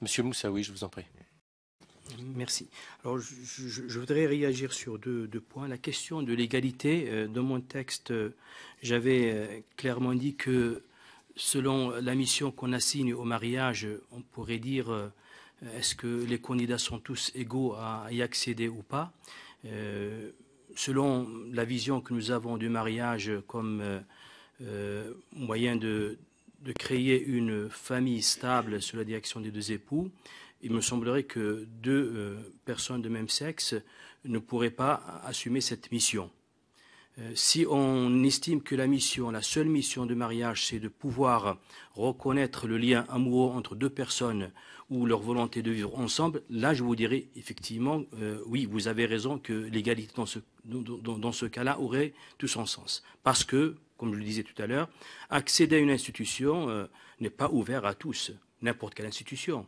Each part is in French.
Monsieur Moussaoui, je vous en prie. Merci. Alors, je, voudrais réagir sur deux, points. La question de l'égalité, euh, dans mon texte, euh, j'avais euh, clairement dit que selon la mission qu'on assigne au mariage, on pourrait dire est-ce que les candidats sont tous égaux à y accéder ou pas Selon la vision que nous avons du mariage comme moyen de, de créer une famille stable sous la direction des deux époux, il me semblerait que deux euh, personnes de même sexe ne pourraient pas assumer cette mission. Euh, si on estime que la mission, la seule mission de mariage, c'est de pouvoir reconnaître le lien amoureux entre deux personnes ou leur volonté de vivre ensemble, là je vous dirais effectivement, euh, oui, vous avez raison que l'égalité dans ce, dans ce cas-là aurait tout son sens. Parce que comme je le disais tout à l'heure, accéder à une institution euh, n'est pas ouvert à tous, n'importe quelle institution.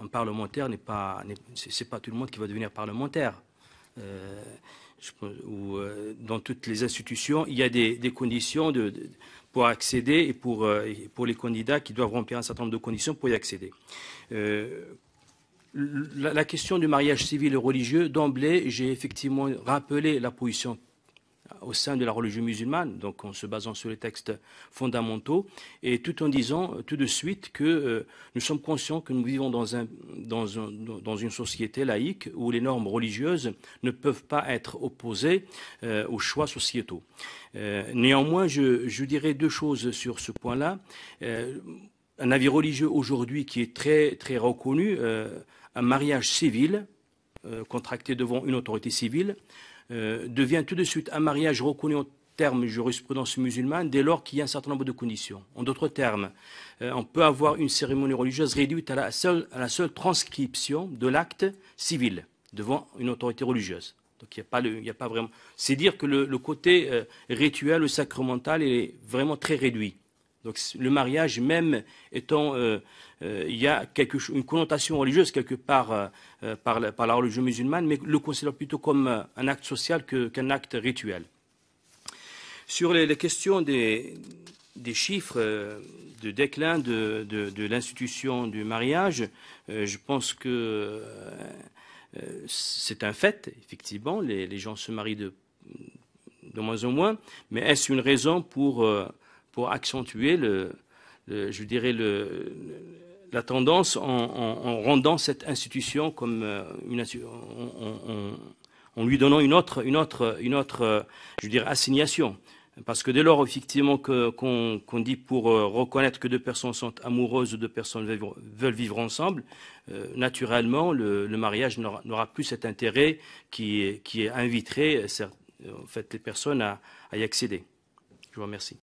Un parlementaire n'est pas, c'est pas tout le monde qui va devenir parlementaire. Euh, euh, dans toutes les institutions, il y a des, conditions pour accéder et pour, les candidats qui doivent remplir un certain nombre de conditions pour y accéder. La, la, question du mariage civil et religieux, d'emblée, j'ai effectivement rappelé la position au sein de la religion musulmane, donc en se basant sur les textes fondamentaux, et tout en disant euh, tout de suite que euh, nous sommes conscients que nous vivons dans, une société laïque où les normes religieuses ne peuvent pas être opposées euh, aux choix sociétaux. néanmoins, je, je, dirais deux choses sur ce point-là. un avis religieux aujourd'hui qui est très, très reconnu, un mariage civil, euh, contracté devant une autorité civile euh, devient tout de suite un mariage reconnu en termes jurisprudence musulmane dès lors qu'il y a un certain nombre de conditions. En d'autres termes, euh, on peut avoir une cérémonie religieuse réduite à la seule, transcription de l'acte civil devant une autorité religieuse. Donc il a, C'est dire que le, côté rituel ou sacramental est vraiment très réduit. Donc le mariage même étant, euh, euh, il y a quelque, une connotation religieuse quelque part euh, par, la, par, religion musulmane, mais le considère plutôt comme un acte social qu'un acte rituel. Sur les, les questions des, des chiffres de déclin de, l'institution du mariage, je pense que c'est un fait, effectivement, les, gens se marient de, de moins en moins, mais est-ce une raison pour pour accentuer le, je dirais le, la tendance en, rendant cette institution comme euh, une en, lui donnant une autre, une autre, une autre, euh, je dirais assignation. Parce que dès lors, effectivement, qu'on dit pour euh, reconnaître que deux personnes sont amoureuses ou deux personnes veulent vivre ensemble, naturellement, le, mariage n'aura plus cet intérêt qui, qui inviterait en fait, les personnes à y accéder. Je vous remercie.